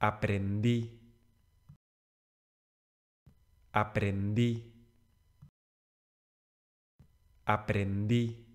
aprendí, aprendí, aprendí.